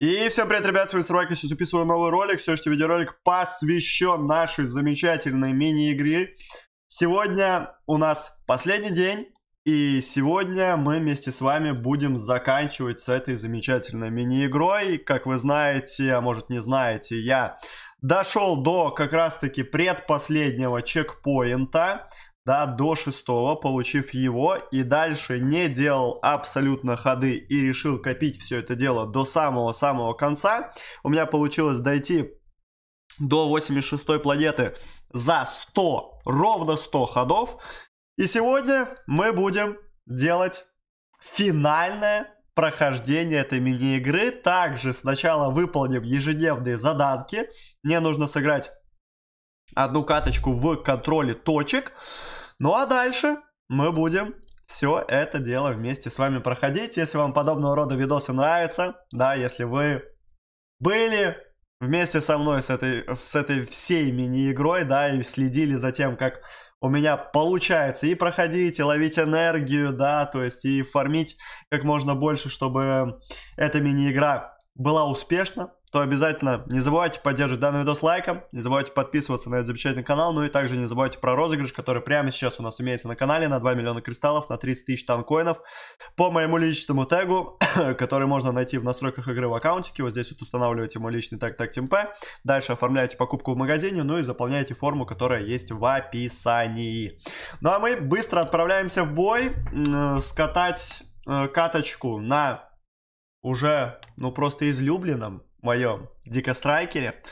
И всем привет, ребят, с вами Сарвайка, сейчас записываю новый ролик. Сегодняшний видеоролик посвящен нашей замечательной мини-игре. Сегодня у нас последний день, и сегодня мы вместе с вами будем заканчивать с этой замечательной мини-игрой. Как вы знаете, а может не знаете, я дошел до как раз-таки предпоследнего чекпоинта да, до шестого, получив его, и дальше не делал абсолютно ходы и решил копить все это дело до самого-самого конца. У меня получилось дойти до 86 планеты за 100, ровно 100 ходов. И сегодня мы будем делать финальное прохождение этой мини-игры. Также сначала выполним ежедневные заданки. Мне нужно сыграть одну каточку в контроле точек. Ну а дальше мы будем все это дело вместе с вами проходить. Если вам подобного рода видосы нравятся, да, если вы были вместе со мной с этой, с этой всей мини-игрой, да, и следили за тем, как у меня получается и проходить, и ловить энергию, да, то есть и фармить как можно больше, чтобы эта мини-игра была успешна, то обязательно не забывайте поддерживать данный видос лайком, не забывайте подписываться на этот замечательный канал, ну и также не забывайте про розыгрыш, который прямо сейчас у нас имеется на канале на 2 миллиона кристаллов, на 30 тысяч танкоинов по моему личному тегу, который можно найти в настройках игры в аккаунтике, вот здесь вот устанавливаете мой личный тег TagTimP, дальше оформляете покупку в магазине, ну и заполняете форму, которая есть в описании. Ну а мы быстро отправляемся в бой, э, скатать э, каточку на уже, ну, просто излюбленном моем дикострайкере.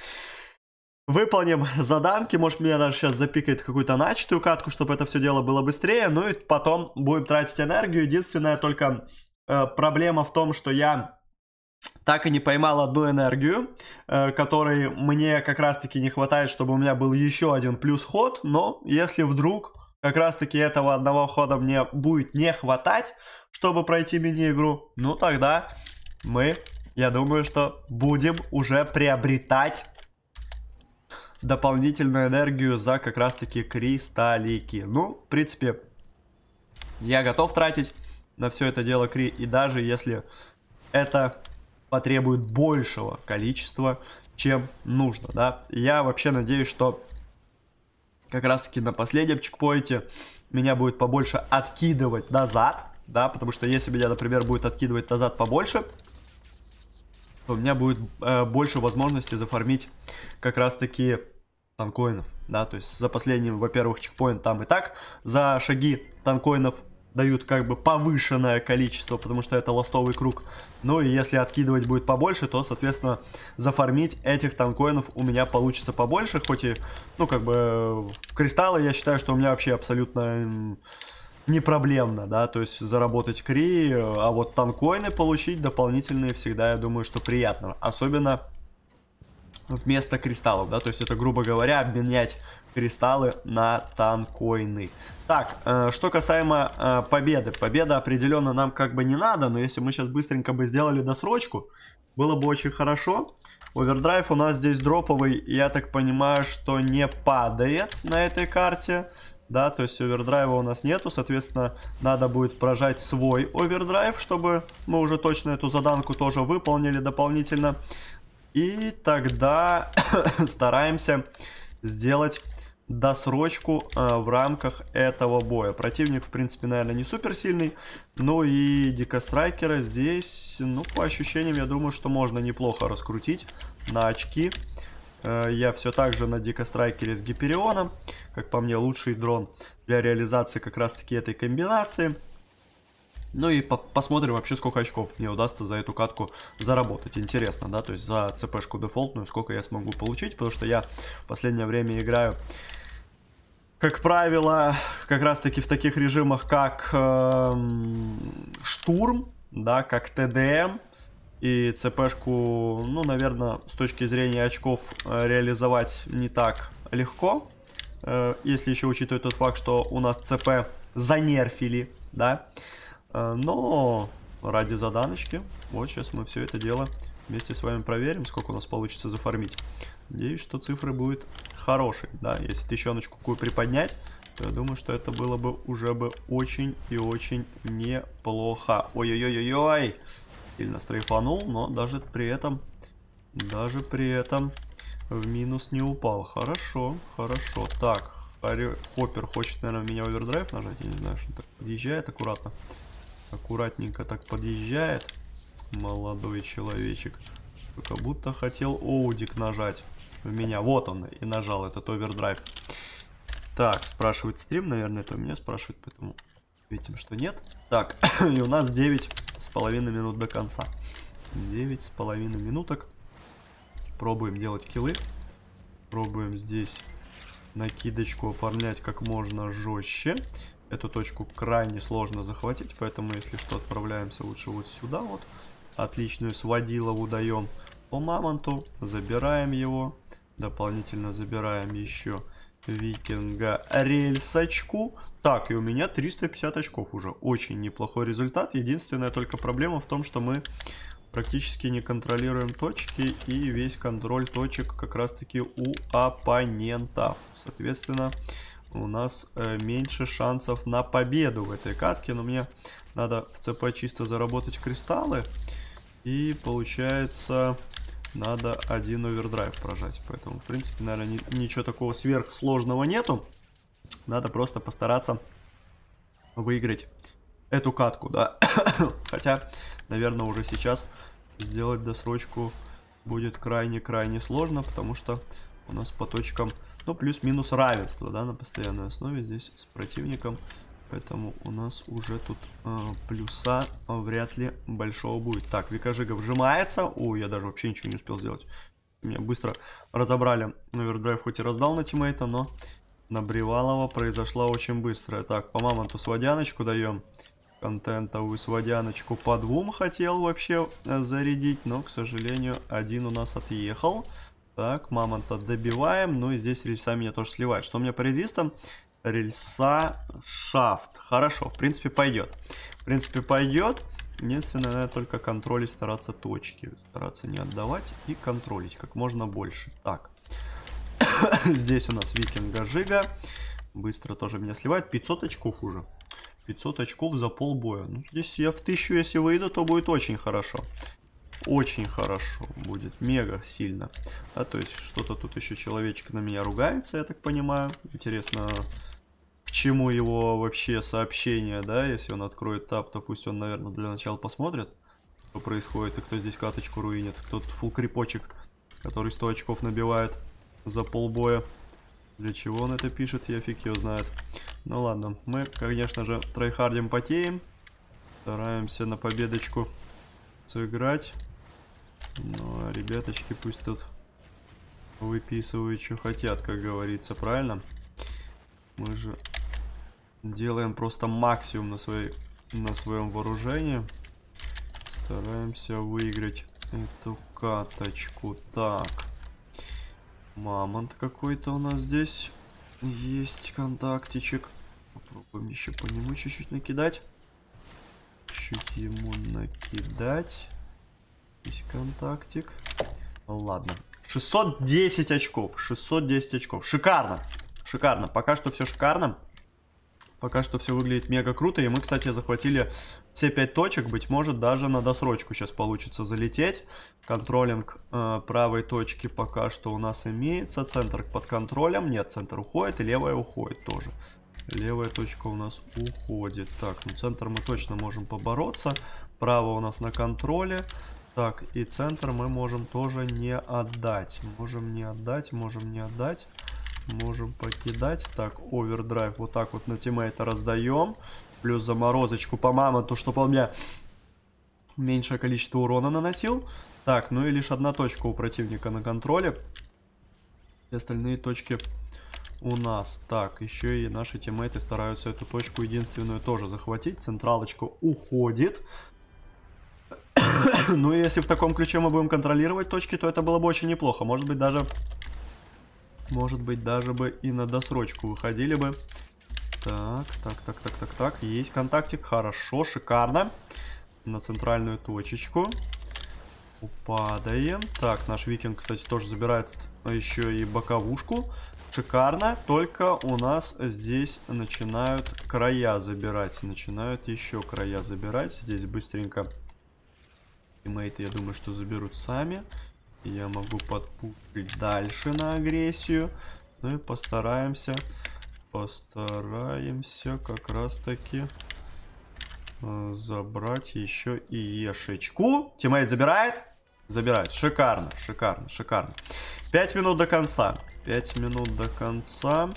Выполним заданки, может меня даже сейчас запикает какую-то начатую катку, чтобы это все дело было быстрее, ну и потом будем тратить энергию. Единственная только э, проблема в том, что я так и не поймал одну энергию, э, которой мне как раз-таки не хватает, чтобы у меня был еще один плюс ход, но если вдруг как раз-таки этого одного хода мне будет не хватать, чтобы пройти мини-игру, ну тогда мы я думаю, что будем уже приобретать дополнительную энергию за как раз-таки кристаллики. Ну, в принципе, я готов тратить на все это дело кри. И даже если это потребует большего количества, чем нужно, да. Я вообще надеюсь, что как раз-таки на последнем чекпоинте меня будет побольше откидывать назад, да, потому что если меня, например, будет откидывать назад побольше, у меня будет э, больше возможности зафармить как раз-таки танкоинов, да, то есть за последним, во-первых, чекпоинт там и так за шаги танкоинов дают как бы повышенное количество, потому что это ластовый круг. Ну и если откидывать будет побольше, то, соответственно, зафармить этих танкоинов у меня получится побольше, хоть и, ну, как бы, э, кристаллы, я считаю, что у меня вообще абсолютно не проблемно, да, то есть заработать кри, а вот танкоины получить дополнительные всегда, я думаю, что приятно, особенно вместо кристаллов, да, то есть это, грубо говоря, обменять кристаллы на танкоины. Так, э, что касаемо э, победы. Победа определенно нам как бы не надо, но если мы сейчас быстренько бы сделали досрочку, было бы очень хорошо. Овердрайв у нас здесь дроповый, я так понимаю, что не падает на этой карте да, то есть овердрайва у нас нету, соответственно, надо будет прожать свой овердрайв, чтобы мы уже точно эту заданку тоже выполнили дополнительно. И тогда стараемся сделать досрочку э, в рамках этого боя. Противник, в принципе, наверное, не супер сильный. Ну и дикострайкера здесь, ну, по ощущениям, я думаю, что можно неплохо раскрутить на очки. Э, я все так же на дикострайкере с Гиперионом. Как по мне, лучший дрон для реализации как раз-таки этой комбинации. Ну и по посмотрим вообще, сколько очков мне удастся за эту катку заработать. Интересно, да, то есть за ЦПшку дефолтную, сколько я смогу получить, потому что я в последнее время играю, как правило, как раз-таки в таких режимах, как э, штурм, да, как ТДМ, и ЦПшку, ну, наверное, с точки зрения очков э, реализовать не так легко. Э, если еще учитывать тот факт, что у нас ЦП занерфили, да. Э, но ради заданочки, вот сейчас мы все это дело вместе с вами проверим, сколько у нас получится зафармить. Надеюсь, что цифры будут хорошие, да. Если тысячоночку какую приподнять, то я думаю, что это было бы уже бы очень и очень неплохо. Ой-ой-ой-ой-ой! сильно стрейфанул, но даже при этом, даже при этом в минус не упал. Хорошо, хорошо. Так, Хари... Хоппер хочет, наверное, меня овердрайв нажать, я не знаю, что он так подъезжает аккуратно. Аккуратненько так подъезжает, молодой человечек. Как будто хотел Оудик нажать в меня. Вот он и нажал этот овердрайв. Так, спрашивает стрим, наверное, это у меня спрашивают, поэтому видим, что нет. Так, и у нас 9 с половиной минут до конца. Девять с половиной минуток. Пробуем делать килы. Пробуем здесь накидочку оформлять как можно жестче. Эту точку крайне сложно захватить, поэтому, если что, отправляемся лучше вот сюда вот. Отличную сводилову даем по мамонту, забираем его. Дополнительно забираем еще викинга рельсочку. Так, и у меня 350 очков уже. Очень неплохой результат. Единственная только проблема в том, что мы практически не контролируем точки. И весь контроль точек как раз-таки у оппонентов. Соответственно, у нас э, меньше шансов на победу в этой катке. Но мне надо в ЦП чисто заработать кристаллы. И получается надо один овердрайв прожать. Поэтому, в принципе, наверное, ничего такого сверхсложного нету. Надо просто постараться выиграть эту катку, да. Хотя, наверное, уже сейчас сделать досрочку будет крайне-крайне сложно, потому что у нас по точкам, ну, плюс-минус равенство, да, на постоянной основе здесь с противником. Поэтому у нас уже тут э, плюса вряд ли большого будет. Так, Викажига вжимается. О, я даже вообще ничего не успел сделать. Меня быстро разобрали. Овердрайв хоть и раздал на тиммейта, но на Бревалова произошла очень быстрая. Так, по мамонту с водяночку даем. Контентовую с водяночку по двум хотел вообще э, зарядить, но, к сожалению, один у нас отъехал. Так, мамонта добиваем. Ну и здесь рельса меня тоже сливает. Что у меня по резистам? Рельса, шафт. Хорошо, в принципе, пойдет. В принципе, пойдет. Единственное, надо только контролить, стараться точки. Стараться не отдавать и контролить как можно больше. Так, Здесь у нас Викинга Жига. Быстро тоже меня сливает. 500 очков уже. 500 очков за полбоя. Ну, здесь я в 1000, если выйду, то будет очень хорошо. Очень хорошо будет. Мега сильно. Да, то есть что-то тут еще человечек на меня ругается, я так понимаю. Интересно, к чему его вообще сообщение, да? Если он откроет тап, то пусть он, наверное, для начала посмотрит, что происходит и кто здесь каточку руинит. Кто тут фул крипочек, который 100 очков набивает за полбоя. Для чего он это пишет, я фиг его знает. Ну ладно, мы, конечно же, тройхардим потеем. Стараемся на победочку сыграть. Ну, а ребяточки пусть тут выписывают, что хотят, как говорится, правильно? Мы же делаем просто максимум на, своей, на своем вооружении. Стараемся выиграть эту каточку. Так. Мамонт какой-то у нас здесь. Есть контактичек. Попробуем еще по нему чуть-чуть накидать. Чуть ему накидать. Есть контактик. Ладно. 610 очков. 610 очков. Шикарно. Шикарно. Пока что все шикарно. Пока что все выглядит мега круто. И мы, кстати, захватили все пять точек. Быть может, даже на досрочку сейчас получится залететь. Контролинг э, правой точки пока что у нас имеется. Центр под контролем. Нет, центр уходит и левая уходит тоже. Левая точка у нас уходит. Так, ну центр мы точно можем побороться. Право у нас на контроле. Так, и центр мы можем тоже не отдать. Можем не отдать, можем не отдать. Можем покидать. Так, овердрайв вот так вот на тиммейта раздаем. Плюс заморозочку по то чтобы он мне меньшее количество урона наносил. Так, ну и лишь одна точка у противника на контроле. Все остальные точки у нас. Так, еще и наши тиммейты стараются эту точку единственную тоже захватить. Централочка уходит. ну и если в таком ключе мы будем контролировать точки, то это было бы очень неплохо. Может быть даже может быть, даже бы и на досрочку выходили бы. Так, так, так, так, так, так. Есть контактик. Хорошо, шикарно. На центральную точечку. Упадаем. Так, наш викинг, кстати, тоже забирает еще и боковушку. Шикарно, только у нас здесь начинают края забирать. Начинают еще края забирать. Здесь быстренько тиммейты, я думаю, что заберут сами. Я могу подпушить дальше на агрессию. Ну и постараемся. Постараемся как раз таки э, забрать еще и ешечку. Тиммейт забирает? Забирает. Шикарно, шикарно, шикарно. Пять минут до конца. пять минут до конца.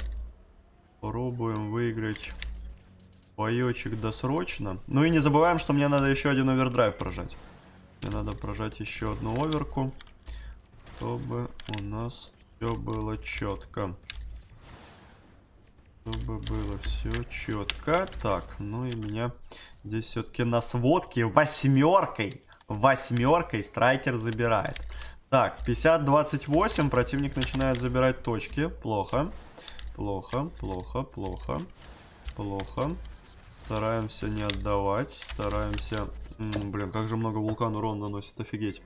Пробуем выиграть боечек досрочно. Ну и не забываем, что мне надо еще один овердрайв прожать. Мне надо прожать еще одну оверку чтобы у нас все было четко. Чтобы было все четко. Так, ну и меня здесь все-таки на сводке восьмеркой. Восьмеркой страйкер забирает. Так, 50-28. Противник начинает забирать точки. Плохо. Плохо, плохо, плохо. Плохо. Стараемся не отдавать. Стараемся... М -м, блин, как же много вулкан урон наносит. Офигеть.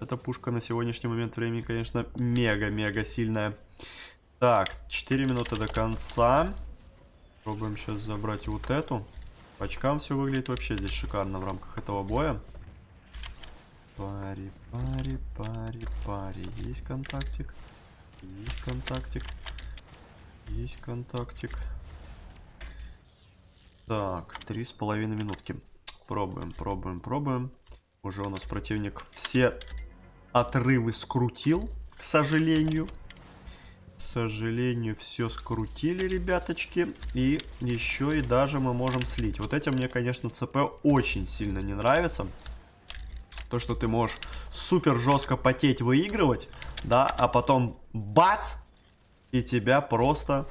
Эта пушка на сегодняшний момент времени, конечно, мега-мега сильная. Так, 4 минуты до конца. Пробуем сейчас забрать вот эту. По очкам все выглядит вообще здесь шикарно в рамках этого боя. Пари, пари, пари, пари. Есть контактик. Есть контактик. Есть контактик. Так, три с половиной минутки. Пробуем, пробуем, пробуем. Уже у нас противник все отрывы скрутил, к сожалению. К сожалению, все скрутили, ребяточки. И еще и даже мы можем слить. Вот этим мне, конечно, ЦП очень сильно не нравится. То, что ты можешь супер жестко потеть, выигрывать, да, а потом бац, и тебя просто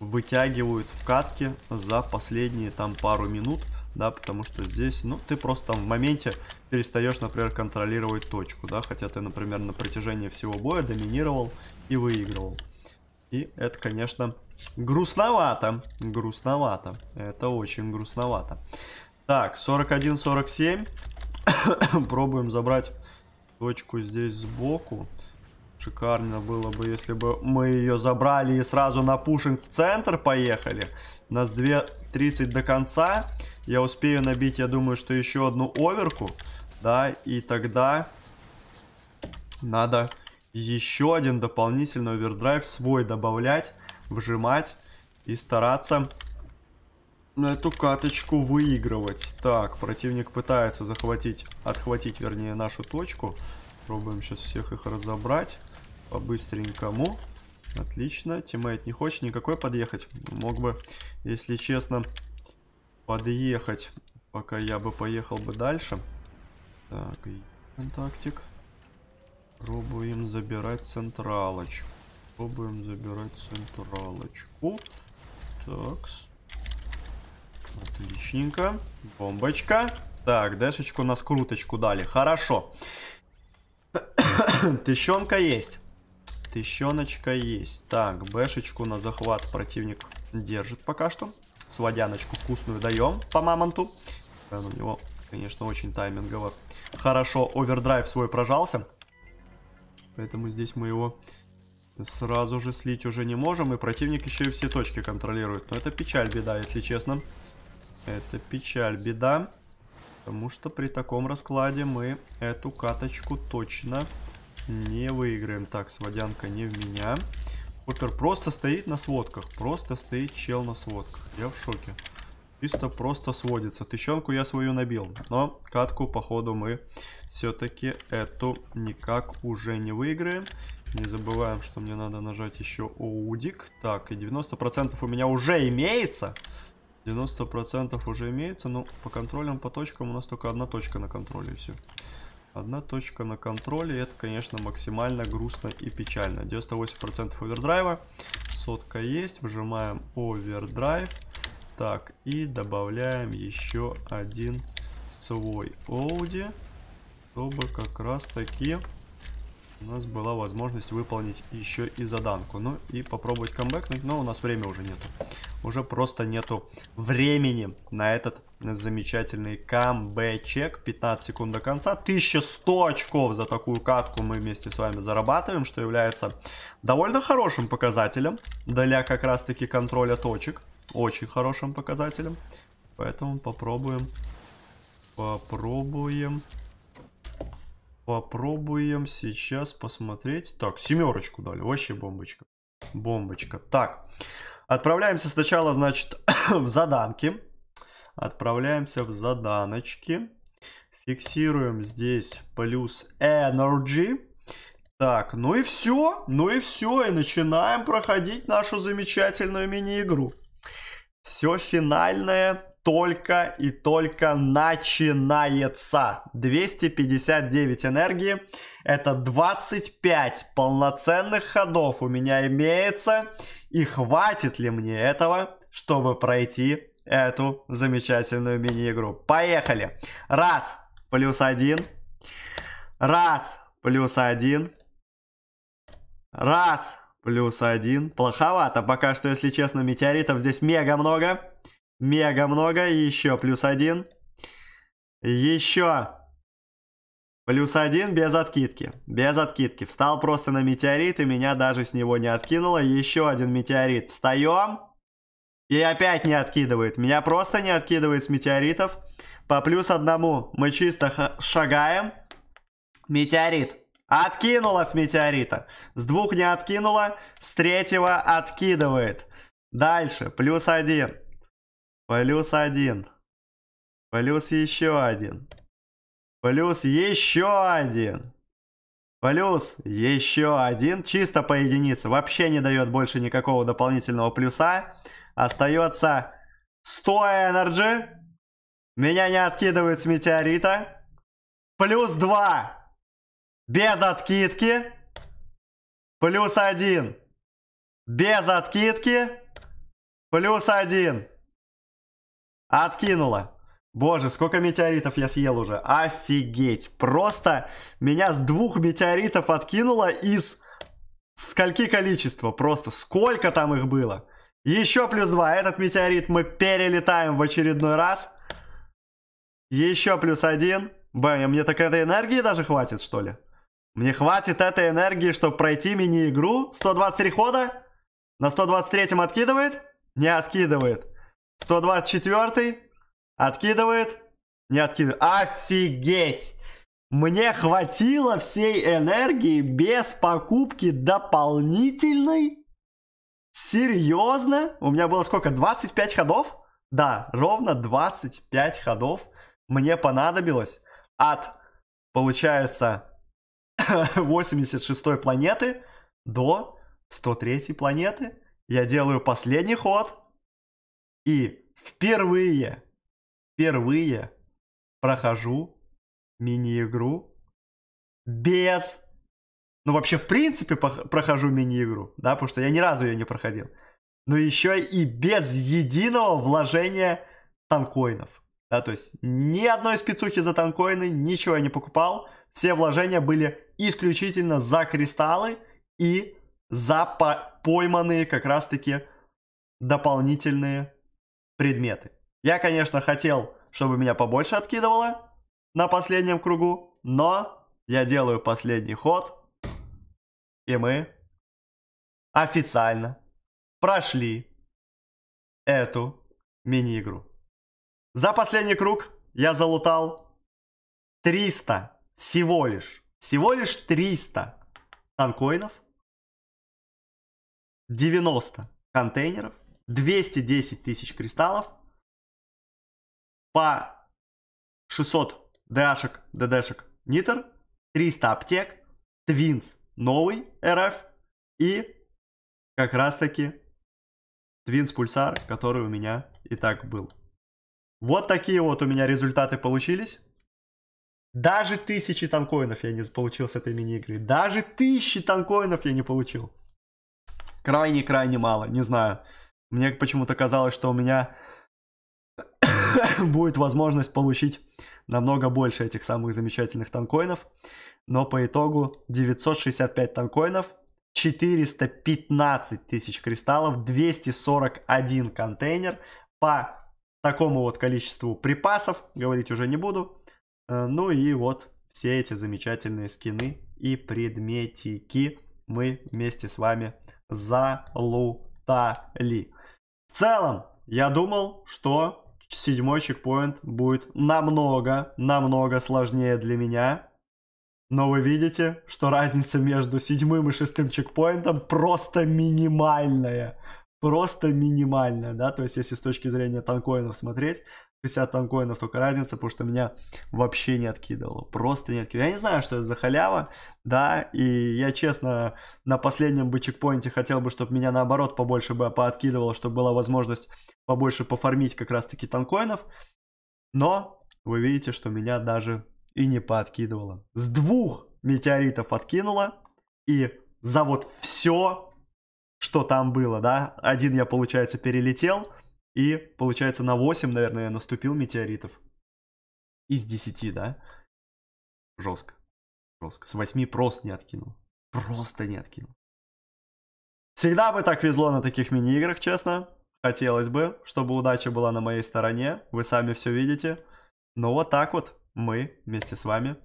вытягивают в катке за последние там пару минут да, потому что здесь, ну, ты просто там в моменте перестаешь, например, контролировать точку, да, хотя ты, например, на протяжении всего боя доминировал и выигрывал. И это, конечно, грустновато, грустновато, это очень грустновато. Так, 41-47, пробуем забрать точку здесь сбоку. Шикарно было бы, если бы мы ее забрали и сразу на пушинг в центр поехали. У нас 2.30 до конца. Я успею набить, я думаю, что еще одну оверку. Да, и тогда надо еще один дополнительный овердрайв свой добавлять, вжимать и стараться эту каточку выигрывать. Так, противник пытается захватить, отхватить, вернее, нашу точку. Пробуем сейчас всех их разобрать по-быстренькому. Отлично, тиммейт не хочет никакой подъехать. Мог бы, если честно, подъехать, пока я бы поехал бы дальше. Так, контактик. Пробуем забирать централочку. Пробуем забирать централочку. Так. Отличненько. Бомбочка. Так, дэшечку на скруточку дали. Хорошо. Тыщенка есть. Тыщеночка есть. Так, бэшечку на захват противник держит пока что. С водяночку вкусную даем по мамонту. у него, конечно, очень таймингово хорошо овердрайв свой прожался. Поэтому здесь мы его сразу же слить уже не можем. И противник еще и все точки контролирует. Но это печаль, беда, если честно. Это печаль, беда. Потому что при таком раскладе мы эту каточку точно не выиграем. Так, сводянка не в меня. Хутор просто стоит на сводках. Просто стоит чел на сводках. Я в шоке. Чисто просто сводится. Тыщенку я свою набил. Но катку, походу, мы все-таки эту никак уже не выиграем. Не забываем, что мне надо нажать еще оудик. Так, и 90% у меня уже имеется. 90% уже имеется, но ну, по контролям, по точкам у нас только одна точка на контроле и все. Одна точка на контроле, это, конечно, максимально грустно и печально. 98% овердрайва, сотка есть, выжимаем овердрайв. Так, и добавляем еще один свой Audi, чтобы как раз таки у нас была возможность выполнить еще и заданку. Ну и попробовать камбэкнуть, но у нас время уже нету. Уже просто нету времени на этот замечательный камбэчек. 15 секунд до конца. 1100 очков за такую катку мы вместе с вами зарабатываем, что является довольно хорошим показателем для как раз таки контроля точек. Очень хорошим показателем. Поэтому попробуем. Попробуем Попробуем сейчас посмотреть. Так, семерочку дали. Вообще бомбочка. Бомбочка. Так, отправляемся сначала, значит, в заданки. Отправляемся в заданочки. Фиксируем здесь плюс energy. Так, ну и все, ну и все, и начинаем проходить нашу замечательную мини-игру. Все финальное только и только начинается. 259 энергии. Это 25 полноценных ходов у меня имеется. И хватит ли мне этого, чтобы пройти эту замечательную мини-игру? Поехали! Раз, плюс один. Раз, плюс один. Раз, плюс один. Плоховато пока что, если честно, метеоритов здесь мега много. Мега много. Еще плюс один. Еще. Плюс один без откидки. Без откидки. Встал просто на метеорит, и меня даже с него не откинуло. Еще один метеорит. Встаем. И опять не откидывает. Меня просто не откидывает с метеоритов. По плюс одному мы чисто шагаем. Метеорит. Откинула с метеорита. С двух не откинула, с третьего откидывает. Дальше. Плюс один. Плюс один. Плюс еще один. Плюс еще один. Плюс еще один. Чисто по единице. Вообще не дает больше никакого дополнительного плюса. Остается 100 энерджи. Меня не откидывает с метеорита. Плюс 2. Без откидки. Плюс 1. Без откидки. Плюс 1. Откинула. Боже, сколько метеоритов я съел уже. Офигеть. Просто меня с двух метеоритов откинуло из скольки количества. Просто сколько там их было. Еще плюс два. Этот метеорит мы перелетаем в очередной раз. Еще плюс один. Блин, мне так этой энергии даже хватит, что ли? Мне хватит этой энергии, чтобы пройти мини-игру. 123 хода. На 123 откидывает? Не откидывает. 124 откидывает. Не откидывает. Офигеть! Мне хватило всей энергии без покупки дополнительной? Серьезно? У меня было сколько? 25 ходов? Да, ровно 25 ходов мне понадобилось от, получается, 86 планеты до 103 планеты. Я делаю последний ход. И впервые, впервые прохожу мини-игру без... Ну, вообще, в принципе, прохожу мини-игру, да, потому что я ни разу ее не проходил. Но еще и без единого вложения танкоинов. Да, то есть ни одной спецухи за танкоины, ничего я не покупал. Все вложения были исключительно за кристаллы и за пойманные как раз-таки дополнительные предметы. Я, конечно, хотел, чтобы меня побольше откидывало на последнем кругу, но я делаю последний ход, и мы официально прошли эту мини-игру. За последний круг я залутал 300 всего лишь, всего лишь 300 танкоинов, 90 контейнеров, 210 тысяч кристаллов по 600 дэшек, ДДшек нитр, 300 аптек, твинс новый РФ и как раз таки твинс пульсар, который у меня и так был. Вот такие вот у меня результаты получились. Даже тысячи танкоинов я не получил с этой мини-игры. Даже тысячи танкоинов я не получил. Крайне-крайне мало, не знаю. Мне почему-то казалось, что у меня будет возможность получить намного больше этих самых замечательных танкоинов. Но по итогу 965 танкоинов, 415 тысяч кристаллов, 241 контейнер по такому вот количеству припасов, говорить уже не буду. Э, ну и вот все эти замечательные скины и предметики мы вместе с вами залутали. В целом, я думал, что седьмой чекпоинт будет намного, намного сложнее для меня. Но вы видите, что разница между седьмым и шестым чекпоинтом просто минимальная просто минимальная, да, то есть если с точки зрения танкоинов смотреть, 60 танкоинов только разница, потому что меня вообще не откидывало, просто не откидывало. Я не знаю, что это за халява, да, и я честно на последнем бы чекпоинте хотел бы, чтобы меня наоборот побольше бы пооткидывало, чтобы была возможность побольше пофармить как раз-таки танкоинов, но вы видите, что меня даже и не пооткидывало. С двух метеоритов откинуло, и за вот все что там было, да. Один я, получается, перелетел, и, получается, на 8, наверное, наступил метеоритов. Из 10, да? Жестко. Жестко. С 8 просто не откинул. Просто не откинул. Всегда бы так везло на таких мини-играх, честно. Хотелось бы, чтобы удача была на моей стороне. Вы сами все видите. Но вот так вот мы вместе с вами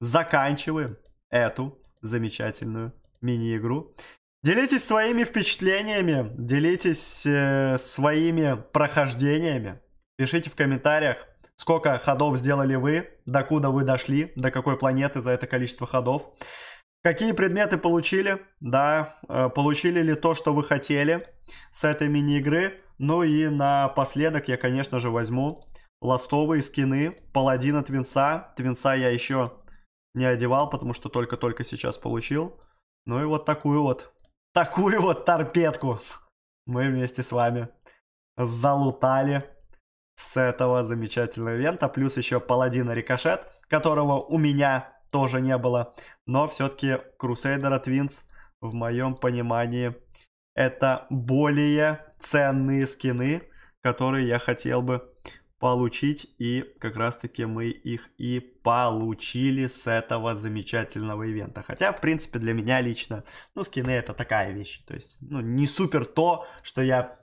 заканчиваем эту замечательную мини-игру. Делитесь своими впечатлениями, делитесь э, своими прохождениями. Пишите в комментариях, сколько ходов сделали вы, докуда вы дошли, до какой планеты за это количество ходов. Какие предметы получили, да, э, получили ли то, что вы хотели с этой мини-игры. Ну и напоследок я, конечно же, возьму ластовые скины паладина Твинса. Твинса я еще не одевал, потому что только-только сейчас получил. Ну и вот такую вот такую вот торпедку мы вместе с вами залутали с этого замечательного ивента. Плюс еще паладина рикошет, которого у меня тоже не было. Но все-таки Крусейдера Твинс, в моем понимании, это более ценные скины, которые я хотел бы получить, и как раз-таки мы их и получили с этого замечательного ивента. Хотя, в принципе, для меня лично, ну, скины это такая вещь, то есть, ну, не супер то, что я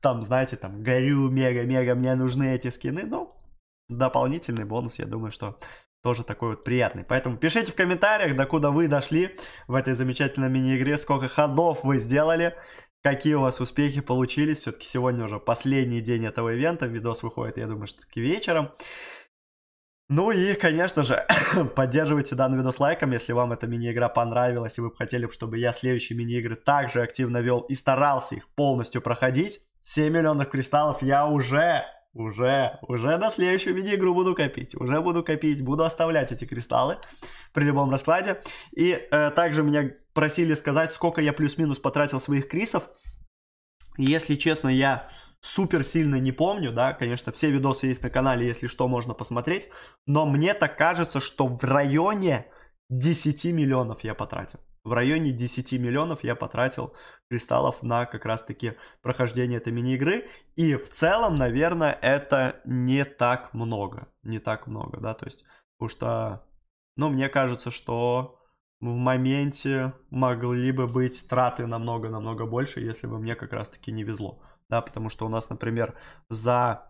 там, знаете, там, горю мега-мега, мне нужны эти скины, но дополнительный бонус, я думаю, что тоже такой вот приятный. Поэтому пишите в комментариях, докуда вы дошли в этой замечательной мини-игре, сколько ходов вы сделали какие у вас успехи получились. Все-таки сегодня уже последний день этого ивента. Видос выходит, я думаю, что-таки вечером. Ну и, конечно же, поддерживайте данный видос лайком, если вам эта мини-игра понравилась, и вы бы хотели, чтобы я следующие мини-игры также активно вел и старался их полностью проходить. 7 миллионов кристаллов я уже, уже, уже на следующую мини-игру буду копить. Уже буду копить, буду оставлять эти кристаллы при любом раскладе. И э, также меня просили сказать, сколько я плюс-минус потратил своих крисов. И если честно, я супер сильно не помню, да, конечно, все видосы есть на канале, если что, можно посмотреть, но мне так кажется, что в районе 10 миллионов я потратил. В районе 10 миллионов я потратил кристаллов на как раз-таки прохождение этой мини-игры. И в целом, наверное, это не так много. Не так много, да, то есть, потому что, ну, мне кажется, что в моменте могли бы быть траты намного-намного больше, если бы мне как раз-таки не везло. Да, потому что у нас, например, за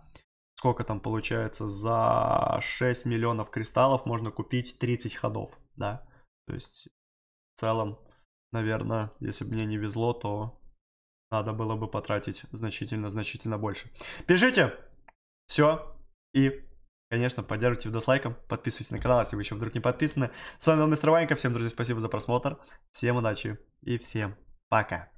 сколько там получается, за 6 миллионов кристаллов можно купить 30 ходов, да. То есть в целом, наверное, если бы мне не везло, то надо было бы потратить значительно-значительно больше. Пишите! Все, и Конечно, поддерживайте видос лайком, подписывайтесь на канал, если вы еще вдруг не подписаны. С вами был Мистер Ванька, всем, друзья, спасибо за просмотр, всем удачи и всем пока.